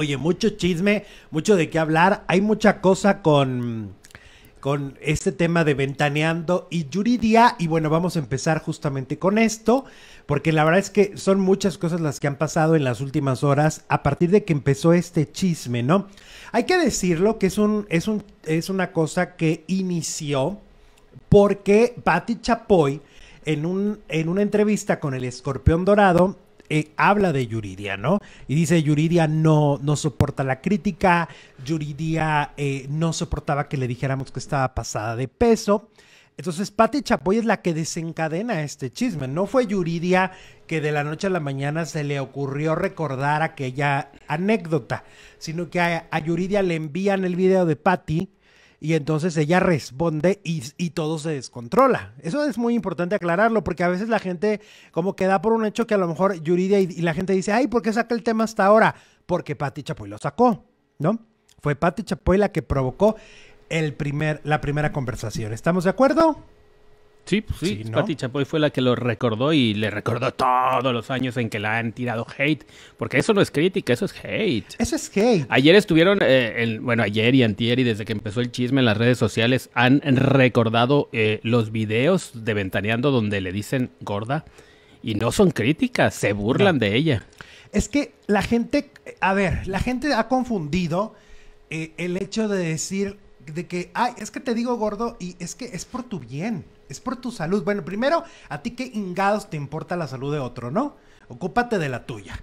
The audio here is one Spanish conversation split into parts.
Oye, mucho chisme, mucho de qué hablar. Hay mucha cosa con, con este tema de Ventaneando y Yuridia. Y bueno, vamos a empezar justamente con esto, porque la verdad es que son muchas cosas las que han pasado en las últimas horas a partir de que empezó este chisme, ¿no? Hay que decirlo que es, un, es, un, es una cosa que inició porque Patti Chapoy en, un, en una entrevista con el Escorpión Dorado eh, habla de Yuridia, ¿no? Y dice, Yuridia no, no soporta la crítica, Yuridia eh, no soportaba que le dijéramos que estaba pasada de peso. Entonces, Patti Chapoy es la que desencadena este chisme. No fue Yuridia que de la noche a la mañana se le ocurrió recordar aquella anécdota, sino que a, a Yuridia le envían el video de Patti y entonces ella responde y, todo se descontrola. Eso es muy importante aclararlo porque a veces la gente como que da por un hecho que a lo mejor Yuridia y, la gente dice, ay, ¿por qué saca el tema hasta ahora? Porque Patti Chapoy lo sacó, ¿no? Fue Patti Chapoy la que provocó el primer, la primera conversación. ¿Estamos de acuerdo? Pues sí, sí, sí Pati Chapoy fue la que lo recordó y le recordó todos los años en que la han tirado hate, porque eso no es crítica, eso es hate. Eso es hate. Ayer estuvieron, eh, bueno, ayer y antier y desde que empezó el chisme en las redes sociales han recordado eh, los videos de Ventaneando donde le dicen gorda y no son críticas, se burlan de ella. Es que la gente, a ver, la gente ha confundido eh, el hecho de decir de que, ay, es que te digo gordo y es que es por tu bien es por tu salud. Bueno, primero, a ti qué hingados te importa la salud de otro, ¿no? Ocúpate de la tuya.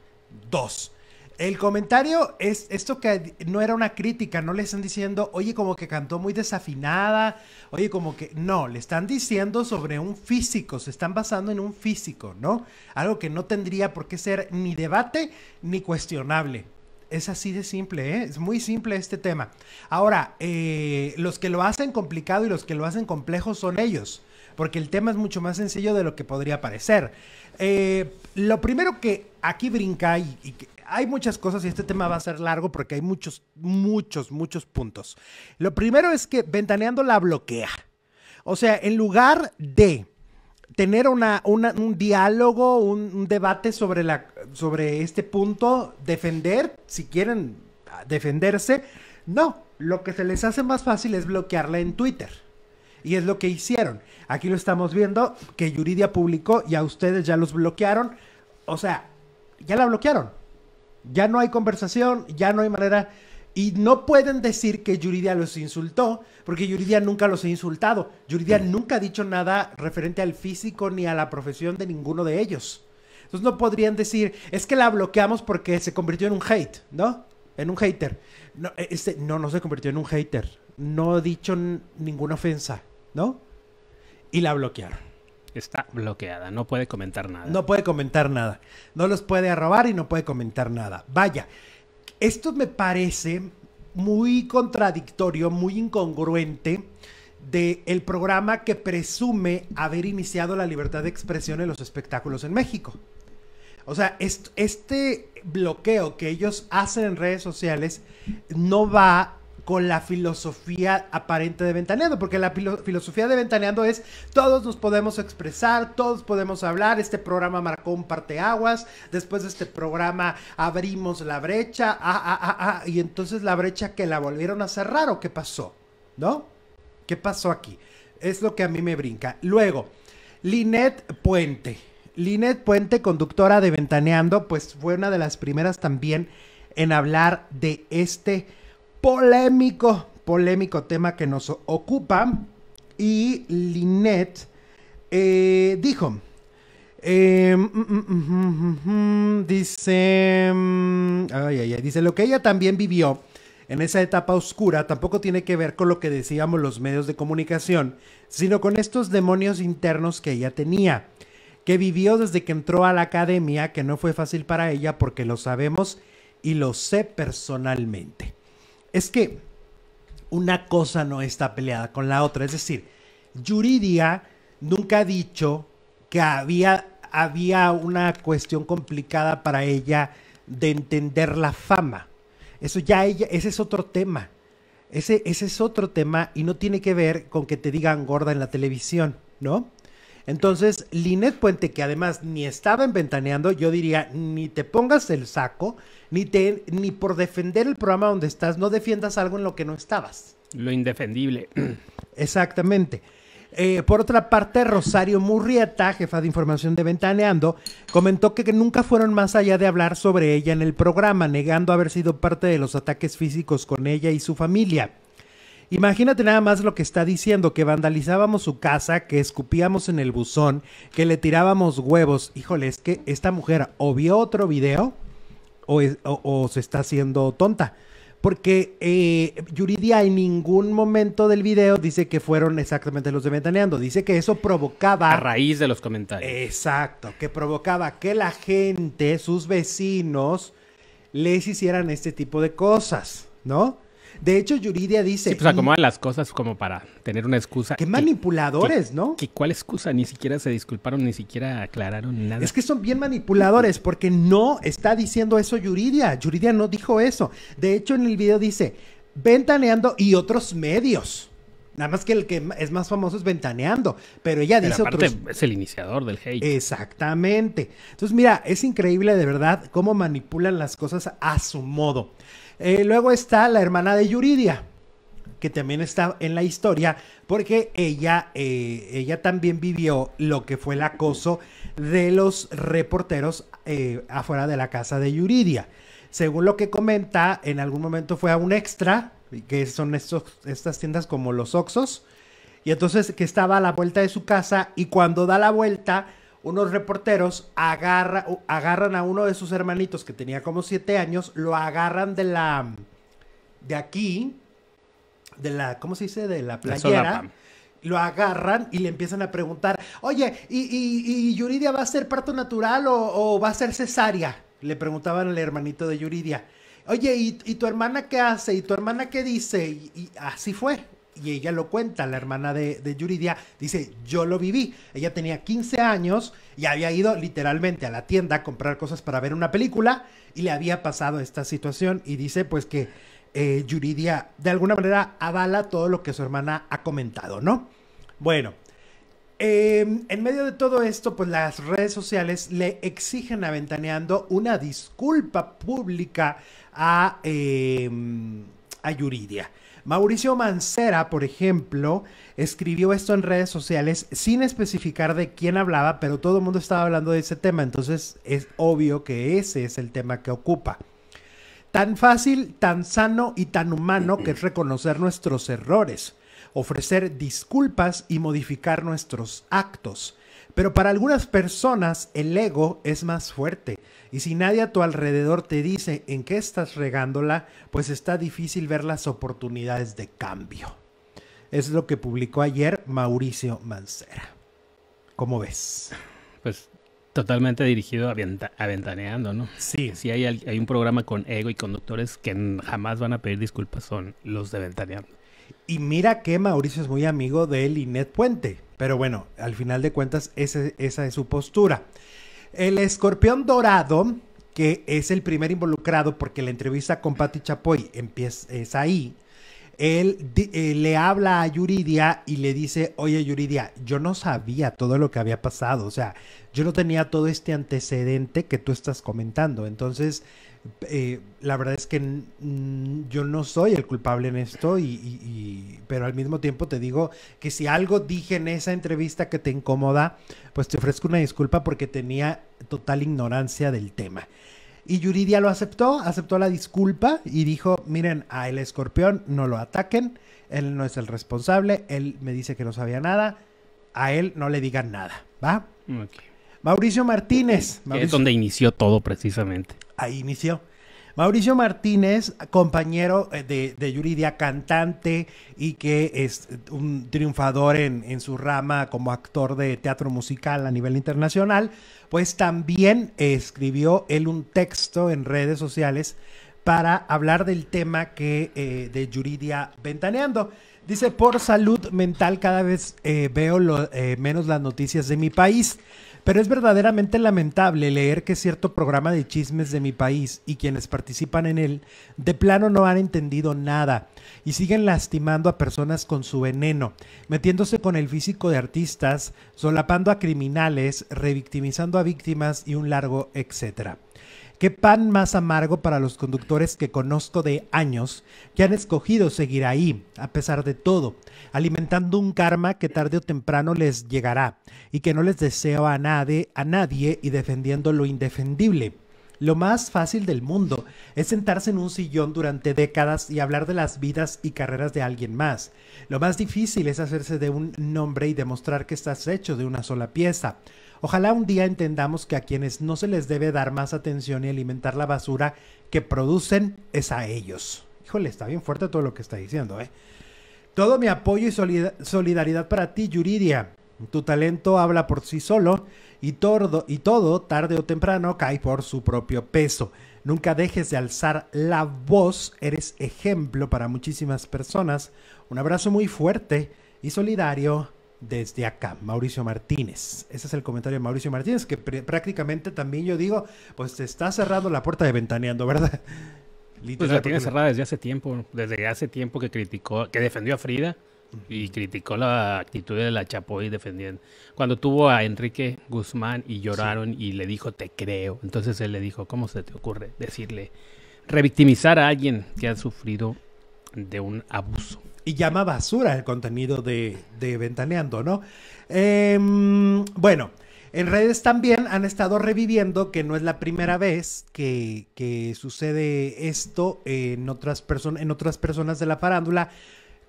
Dos. El comentario es esto que no era una crítica, no le están diciendo, oye, como que cantó muy desafinada, oye, como que. No, le están diciendo sobre un físico, se están basando en un físico, ¿no? Algo que no tendría por qué ser ni debate ni cuestionable. Es así de simple, ¿eh? es muy simple este tema. Ahora, eh, los que lo hacen complicado y los que lo hacen complejo son ellos porque el tema es mucho más sencillo de lo que podría parecer. Eh, lo primero que aquí brinca y, hay muchas cosas y este tema va a ser largo porque hay muchos, muchos, muchos puntos. Lo primero es que Ventaneando la bloquea. O sea, en lugar de tener un diálogo, un, un, debate sobre, la, sobre este punto, defender, si quieren defenderse, no, lo que se les hace más fácil es bloquearla en Twitter. Y es lo que hicieron. Aquí lo estamos viendo, que Yuridia publicó y a ustedes ya los bloquearon. O sea, ya la bloquearon. Ya no hay conversación, ya no hay manera. Y no pueden decir que Yuridia los insultó, porque Yuridia nunca los ha insultado. Yuridia mm. nunca ha dicho nada referente al físico ni a la profesión de ninguno de ellos. Entonces no podrían decir, es que la bloqueamos porque se convirtió en un hate, ¿no? En un hater. No, e, este, no, no se convirtió en un hater. No ha dicho ninguna ofensa. ¿no? Y la bloquearon. Está bloqueada, no puede comentar nada. No puede comentar nada. No los puede arrobar y no puede comentar nada. Vaya, esto me parece muy contradictorio, muy incongruente del programa que presume haber iniciado la libertad de expresión en los espectáculos en México. O sea, este bloqueo que ellos hacen en redes sociales no va con la filosofía aparente de Ventaneando, porque la filosofía de Ventaneando es todos nos podemos expresar, todos podemos hablar, este programa marcó un parteaguas, después de este programa abrimos la brecha, ah, ah, ah, ah, y entonces la brecha que la volvieron a cerrar o qué pasó, ¿no? ¿Qué pasó aquí? Es lo que a mí me brinca. Luego, Linet Puente. Linet Puente, conductora de Ventaneando, pues fue una de las primeras también en hablar de este polémico, polémico tema que nos ocupa. Y Linet dijo, dice, dice, lo que ella también vivió en esa etapa oscura tampoco tiene que ver con lo que decíamos los medios de comunicación, sino con estos demonios internos que ella tenía, que vivió desde que entró a la academia, que no fue fácil para ella porque lo sabemos y lo sé personalmente es que una cosa no está peleada con la otra. Es decir, Yuridia nunca ha dicho que había, había una cuestión complicada para ella de entender la fama. Eso ya ella, ese es otro tema. Ese, ese es otro tema y no tiene que ver con que te digan gorda en la televisión, ¿no? Entonces, Linet Puente, que además ni estaba en Ventaneando, yo diría, ni te pongas el saco, ni, te, ni por defender el programa donde estás, no defiendas algo en lo que no estabas. Lo indefendible. Exactamente. Eh, por otra parte, Rosario Murrieta, jefa de información de Ventaneando, comentó que, nunca fueron más allá de hablar sobre ella en el programa, negando haber sido parte de los ataques físicos con ella y su familia. Imagínate nada más lo que está diciendo, que vandalizábamos su casa, que escupíamos en el buzón, que le tirábamos huevos. Híjole, es que esta mujer o vio otro video o, se está haciendo tonta. Porque eh, Yuridia en ningún momento del video dice que fueron exactamente los de Ventaneando. Dice que eso provocaba... A raíz de los comentarios. Exacto, que provocaba que la gente, sus vecinos, les hicieran este tipo de cosas, ¿no? De hecho, Yuridia dice... Sí, pues acomodan mm, las cosas como para tener una excusa. Qué manipuladores, ¿no? Que, ¿Cuál excusa? Ni siquiera se disculparon, ni siquiera aclararon nada. Es que son bien manipuladores porque no está diciendo eso Yuridia. Yuridia no dijo eso. De hecho, en el video dice, ventaneando y otros medios. Nada más que el que es más famoso es Ventaneando, pero ella dice pero aparte es el iniciador del hate. Exactamente. Entonces, mira, es increíble de verdad cómo manipulan las cosas a su modo. Eh, luego está la hermana de Yuridia, que también está en la historia, porque ella, eh, ella también vivió lo que fue el acoso de los reporteros eh, afuera de la casa de Yuridia. Según lo que comenta, en algún momento fue a un extra, que son estos, estas tiendas como los Oxos, y entonces que estaba a la vuelta de su casa y cuando da la vuelta unos reporteros agarra, agarran a uno de sus hermanitos que tenía como siete años, lo agarran de la, de aquí, de la, ¿cómo se dice? De la playera. lo agarran y le empiezan a preguntar, oye, ¿y, y, Yuridia va a ser parto natural o, va a ser cesárea? Le preguntaban al hermanito de Yuridia. Oye, ¿y, ¿y, tu hermana qué hace? ¿Y tu hermana qué dice? Y, así fue y ella lo cuenta, la hermana de, Yuridia, dice, yo lo viví. Ella tenía 15 años y había ido literalmente a la tienda a comprar cosas para ver una película y le había pasado esta situación y dice pues que eh, Yuridia de alguna manera avala todo lo que su hermana ha comentado, ¿no? Bueno. Em, en medio de todo esto, pues las redes sociales le exigen Aventaneando una disculpa pública a, em, a Yuridia. Mauricio Mancera, por ejemplo, escribió esto en redes sociales sin especificar de quién hablaba, pero todo el mundo estaba hablando de ese tema, entonces es obvio que ese es el tema que ocupa. Tan fácil, tan sano y tan humano que es reconocer nuestros errores, ofrecer disculpas y modificar nuestros actos. Pero para algunas personas el ego es más fuerte y si nadie a tu alrededor te dice en qué estás regándola, pues está difícil ver las oportunidades de cambio. Es lo que publicó ayer Mauricio Mancera. ¿Cómo ves? Pues totalmente dirigido a, Ventaneando, ¿no? Sí. Si hay, hay un programa con ego y conductores que jamás van a pedir disculpas, son los de Ventaneando. Y mira que Mauricio es muy amigo de Linet Puente. Pero bueno, al final de cuentas, esa es su postura. El escorpión dorado, que es el primer involucrado porque la entrevista con Patti Chapoy empieza, es ahí. Él eh, le habla a Yuridia y le dice, oye Yuridia, yo no sabía todo lo que había pasado, o sea, yo no tenía todo este antecedente que tú estás comentando, entonces eh, la verdad es que yo no soy el culpable en esto, y, pero al mismo tiempo te digo que si algo dije en esa entrevista que te incomoda, pues te ofrezco una disculpa porque tenía total ignorancia del tema. Y Yuridia lo aceptó, aceptó la disculpa y dijo, miren, a el escorpión no lo ataquen, él no es el responsable, él me dice que no sabía nada, a él no le digan nada, ¿va? Mauricio Martínez. Es donde inició todo precisamente. Ahí inició. Mauricio Martínez, compañero eh, de, Yuridia, cantante y que es un triunfador en, en, su rama como actor de teatro musical a nivel internacional, pues también escribió él un texto en redes sociales para hablar del tema que eh, de Yuridia ventaneando. Dice, por salud mental cada vez eh, veo menos las noticias de mi país. Pero es verdaderamente lamentable leer que cierto programa de chismes de mi país y quienes participan en él de plano no han entendido nada y siguen lastimando a personas con su veneno, metiéndose con el físico de artistas, solapando a criminales, revictimizando a víctimas y un largo etcétera. Qué pan más amargo para los conductores que conozco de años que han escogido seguir ahí, a pesar de todo, alimentando un karma que tarde o temprano les llegará y que no les deseo a nadie, a nadie y defendiendo lo indefendible. Lo más fácil del mundo es sentarse en un sillón durante décadas y hablar de las vidas y carreras de alguien más. Lo más difícil es hacerse de un nombre y demostrar que estás hecho de una sola pieza. Ojalá un día entendamos que a quienes no se les debe dar más atención y alimentar la basura que producen es a ellos. Híjole, está bien fuerte todo lo que está diciendo, ¿eh? Todo mi apoyo y solidaridad para ti, Yuridia. Tu talento habla por sí solo y todo, y todo, tarde o temprano, cae por su propio peso. Nunca dejes de alzar la voz, eres ejemplo para muchísimas personas. Un abrazo muy fuerte y solidario desde acá, Mauricio Martínez. Ese es el comentario de Mauricio Martínez, que prácticamente también yo digo, pues está cerrado la puerta de ventaneando, ¿verdad? Pues la tiene cerrada desde hace tiempo, desde hace tiempo que criticó, que defendió a Frida y criticó la actitud de la Chapoy defendiendo. Cuando tuvo a Enrique Guzmán y lloraron y le dijo, te creo. Entonces él le dijo, ¿cómo se te ocurre decirle, revictimizar a alguien que ha sufrido de un abuso. Y llama basura el contenido de, Ventaneando, ¿no? Em, bueno, en redes también han estado reviviendo que no es la primera vez que, sucede esto en otras, en otras personas de la farándula,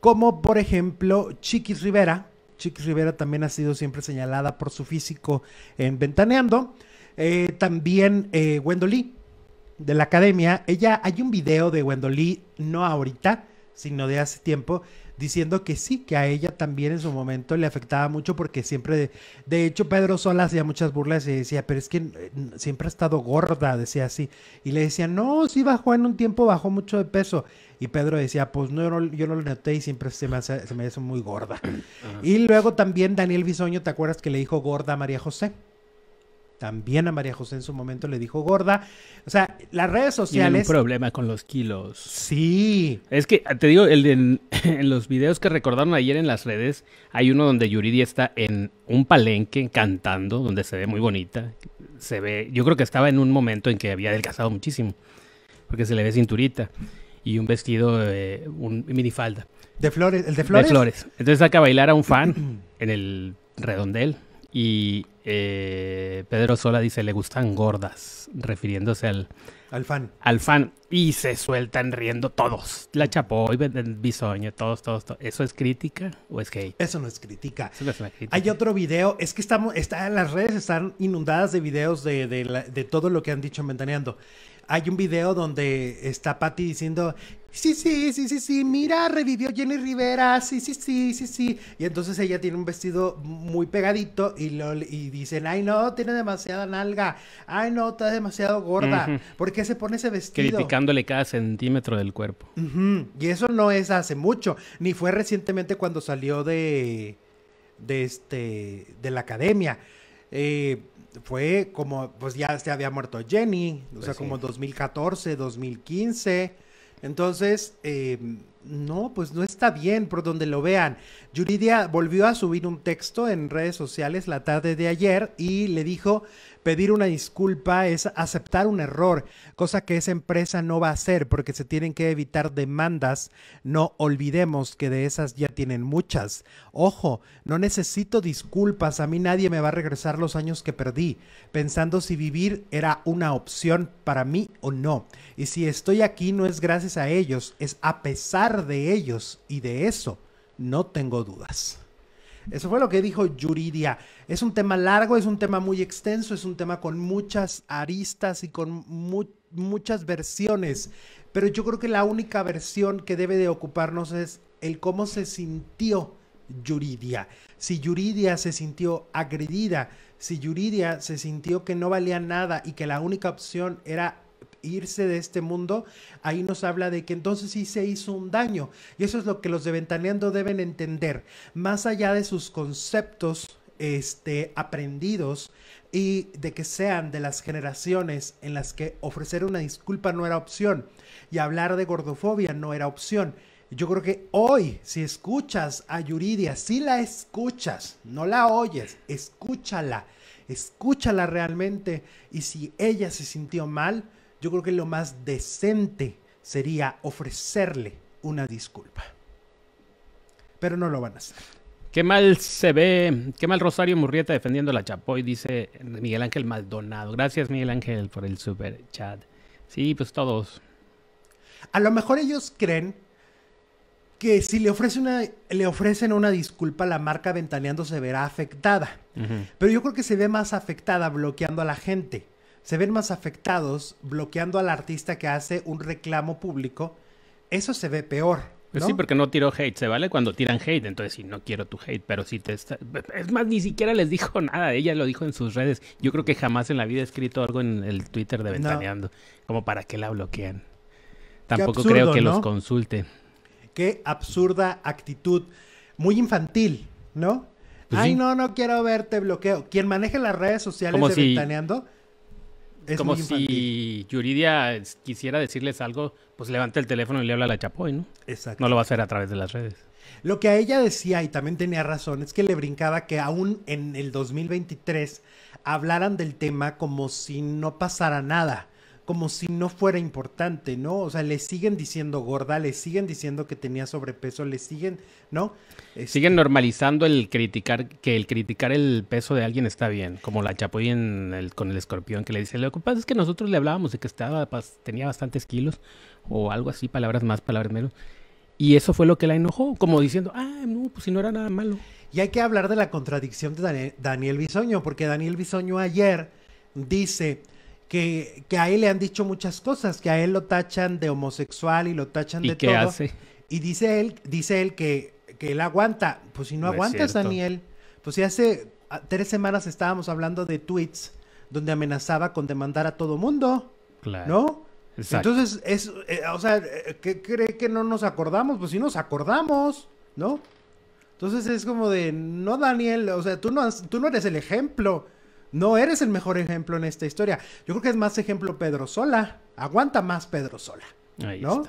como por ejemplo Chiquis Rivera. Chiquis Rivera también ha sido siempre señalada por su físico en Ventaneando. Eh, también eh, Wendolí de la academia. Ella, hay un video de Wendolí, no ahorita, sino de hace tiempo, diciendo que sí, que a ella también en su momento le afectaba mucho porque siempre, de, hecho Pedro Sola hacía muchas burlas y decía, pero es que mm, siempre ha estado gorda, decía así, y le decía, no, sí bajó en un tiempo, bajó mucho de peso, y Pedro decía, pues no, yo no, lo noté y siempre se me, hace, se me muy gorda. Ah, y luego también Daniel Bisoño, ¿te acuerdas que le dijo gorda a María José? También a María José en su momento le dijo gorda. O sea, las redes sociales. Tienen un problema con los kilos. Sí. Es que ah, te digo, el en, los videos que recordaron ayer en las redes, hay uno donde Yuridia está en un palenque cantando, donde se ve muy bonita. Se ve, yo creo que estaba en un momento en que había adelgazado muchísimo, porque se le ve cinturita y un vestido, eh, un minifalda. ¿De flores? ¿El de flores? De flores. Entonces saca a bailar a un fan en el redondel y eh, Pedro Sola dice, le gustan gordas, refiriéndose al, al fan. Al fan. Y se sueltan riendo todos. La chapó Chapoy, Bisoño, todos, todos, todos. ¿Eso es crítica o es que? Eso no es crítica. Hay otro video. Es que estamos, está, las redes están inundadas de videos de, de todo lo que han dicho en Ventaneando hay un video donde está Patty diciendo, sí, sí, sí, sí, sí, mira, revivió Jenny Rivera, sí, sí, sí, sí, sí. Y entonces ella tiene un vestido muy pegadito y, y dicen, ay no, tiene demasiada nalga, ay no, está demasiado gorda, ¿por qué se pone ese vestido? Criticándole cada centímetro del cuerpo. Y eso no es hace mucho, ni fue recientemente cuando salió de, de, este, de la academia. Eh, fue como, pues ya se había muerto Jenny, o sea, pues como 2014, 2015. Entonces, em, no, pues no está bien por donde lo vean. Yuridia volvió a subir un texto en redes sociales la tarde de ayer y le dijo, Pedir una disculpa es aceptar un error, cosa que esa empresa no va a hacer porque se tienen que evitar demandas. No olvidemos que de esas ya tienen muchas. Ojo, no necesito disculpas, a mí nadie me va a regresar los años que perdí, pensando si vivir era una opción para mí o no. Y si estoy aquí no es gracias a ellos, es a pesar de ellos y de eso no tengo dudas. Eso fue lo que dijo Yuridia. Es un tema largo, es un tema muy extenso, es un tema con muchas aristas y con muchas versiones. Pero yo creo que la única versión que debe de ocuparnos es el cómo se sintió Yuridia. Si Yuridia se sintió agredida, si Yuridia se sintió que no valía nada y que la única opción era irse de este mundo, ahí nos habla de que entonces sí se hizo un daño. Y eso es lo que los de Ventaneando deben entender. Más allá de sus conceptos este, aprendidos y de que sean de las generaciones en las que ofrecer una disculpa no era opción y hablar de gordofobia no era opción. Yo creo que hoy, si escuchas a Yuridia, si la escuchas, no la oyes, escúchala, escúchala realmente. Y si ella se sintió mal, yo creo que lo más decente sería ofrecerle una disculpa. Pero no lo van a hacer. Qué mal se ve, qué mal Rosario Murrieta defendiendo la Chapoy, dice Miguel Ángel Maldonado. Gracias Miguel Ángel por el super chat. Sí, pues todos. A lo mejor ellos creen que si le, ofrece una, le ofrecen una disculpa, la marca Ventaneando se verá afectada. Pero yo creo que se ve más afectada bloqueando a la gente se ven más afectados bloqueando al artista que hace un reclamo público, eso se ve peor. Pues sí, porque no tiró hate, ¿se vale? Cuando tiran hate, entonces sí, no quiero tu hate, pero si te está... Es más, ni siquiera les dijo nada, ella lo dijo en sus redes. Yo creo que jamás en la vida he escrito algo en el Twitter de Ventaneando, como para que la bloquean. Tampoco creo que los consulte. Qué absurda actitud, muy infantil, ¿no? Pues Ay, no, no quiero verte bloqueo. Quien maneja las redes sociales de Ventaneando es como si Yuridia quisiera decirles algo, pues levante el teléfono y le habla a la Chapoy, ¿no? Exacto. No lo va a hacer a través de las redes. Lo que a ella decía, y también tenía razón, es que le brincaba que aún en el 2023 hablaran del tema como si no pasara nada como si no fuera importante, ¿no? O sea, le siguen diciendo gorda, le siguen diciendo que tenía sobrepeso, le siguen, ¿no? Este, siguen normalizando el criticar, que el criticar el peso de alguien está bien, como la Chapoy en el, con el escorpión que le dice, lo que pasa es que nosotros le hablábamos de que estaba, tenía bastantes kilos, o algo así, palabras más, palabras menos. Y eso fue lo que la enojó, como diciendo, ah, no, pues si no era nada malo. Y hay que hablar de la contradicción de Daniel Bisoño, porque Daniel Bisoño ayer dice que, que, a él le han dicho muchas cosas, que a él lo tachan de homosexual y lo tachan de qué todo. Hace? Y dice él, dice él que, que él aguanta. Pues si no, aguantas, Daniel. Pues si hace ah, tres semanas estábamos hablando de tweets donde amenazaba con demandar a todo mundo. Claro. ¿No? Exacto. Entonces, es, eh, o sea, eh, ¿qué cree que no nos acordamos? Pues si nos acordamos, ¿no? Entonces es como de, no, Daniel, o sea, tú no, tú no eres el ejemplo. No eres el mejor ejemplo en esta historia. Yo creo que es más ejemplo Pedro Sola. Aguanta más Pedro Sola. Ahí está.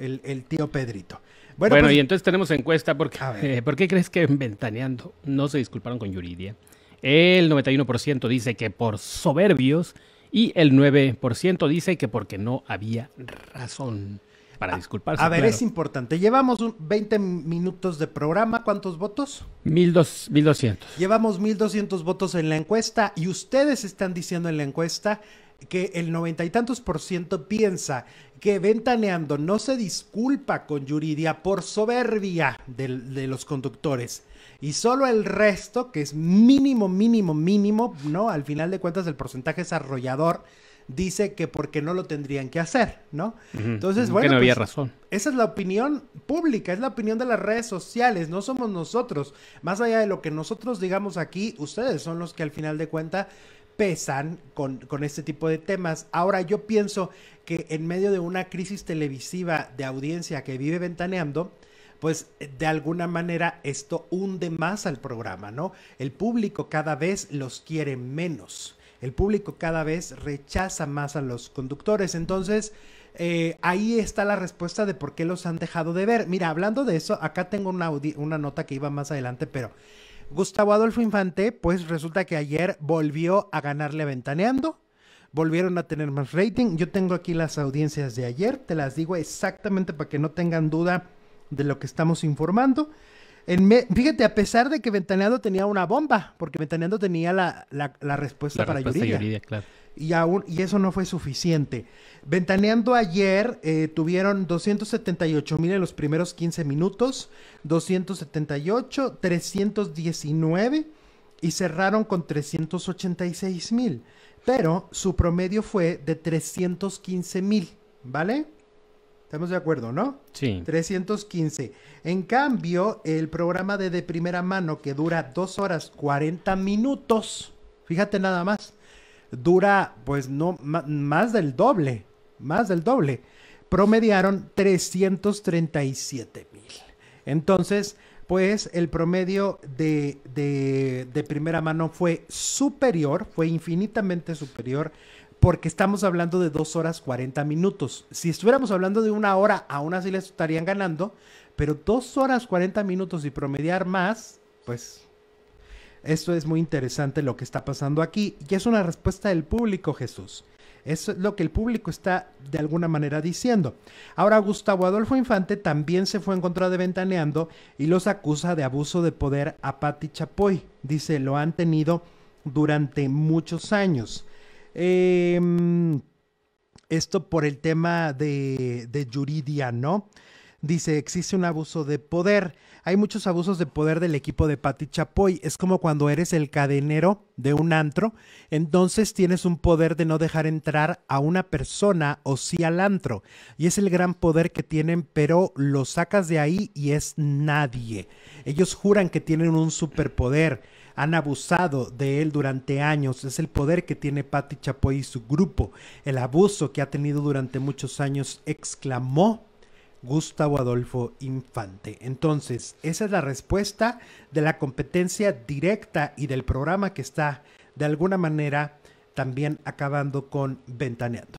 El, tío Pedrito. Bueno, pues, y entonces tenemos encuesta porque ¿por qué crees que Ventaneando no se disculparon con Yuridia? El 91% dice que por soberbios y el 9% dice que porque no había razón para disculparse. A ver, es importante. Llevamos 20 minutos de programa. ¿Cuántos votos? 1200. Llevamos 1200 votos en la encuesta y ustedes están diciendo en la encuesta que el noventa y tantos por ciento piensa que Ventaneando no se disculpa con Yuridia por soberbia de, de, los conductores. Y solo el resto, que es mínimo, mínimo, mínimo, ¿no? Al final de cuentas el porcentaje es arrollador, dice que porque no lo tendrían que hacer, ¿no? Entonces, bueno. Pues, razón. Esa es la opinión pública, es la opinión de las redes sociales, no somos nosotros. Más allá de lo que nosotros digamos aquí, ustedes son los que al final de cuentas pesan con, con este tipo de temas. Ahora yo pienso que en medio de una crisis televisiva de audiencia que vive ventaneando, pues de alguna manera esto hunde más al programa, ¿no? El público cada vez los quiere menos el público cada vez rechaza más a los conductores. Entonces, eh, ahí está la respuesta de por qué los han dejado de ver. Mira, hablando de eso, acá tengo una, una nota que iba más adelante, pero Gustavo Adolfo Infante, pues resulta que ayer volvió a ganarle ventaneando. Volvieron a tener más rating. Yo tengo aquí las audiencias de ayer. Te las digo exactamente para que no tengan duda de lo que estamos informando. Fíjate, a pesar de que Ventaneando tenía una bomba, porque Ventaneando tenía la, la, respuesta para respuesta Yuridia. y, aún, y eso no fue suficiente. Ventaneando ayer eh, tuvieron 278 mil en los primeros 15 minutos, 278, 319 y cerraron con 386 mil, pero su promedio fue de 315 mil, ¿vale? Estamos de acuerdo, ¿no? Sí. 315. En cambio, el programa de De Primera Mano, que dura 2 horas 40 minutos, fíjate nada más, dura pues no más del doble, más del doble. Promediaron 337 mil. Entonces, pues el promedio de, de, de primera mano fue superior, fue infinitamente superior porque estamos hablando de 2 horas 40 minutos. Si estuviéramos hablando de una hora, aún así les estarían ganando, pero 2 horas 40 minutos y promediar más, pues esto es muy interesante lo que está pasando aquí y es una respuesta del público, Jesús. Eso es lo que el público está de alguna manera diciendo. Ahora Gustavo Adolfo Infante también se fue en contra de Ventaneando y los acusa de abuso de poder a Pati Chapoy. Dice, lo han tenido durante muchos años. Em, esto por el tema de, de Yuridia, ¿no? Dice, existe un abuso de poder. Hay muchos abusos de poder del equipo de pati Chapoy. Es como cuando eres el cadenero de un antro, entonces tienes un poder de no dejar entrar a una persona o sí al antro. Y es el gran poder que tienen, pero lo sacas de ahí y es nadie. Ellos juran que tienen un superpoder han abusado de él durante años. Es el poder que tiene Patti Chapoy y su grupo, el abuso que ha tenido durante muchos años, exclamó Gustavo Adolfo Infante. Entonces, esa es la respuesta de la competencia directa y del programa que está de alguna manera también acabando con Ventaneando.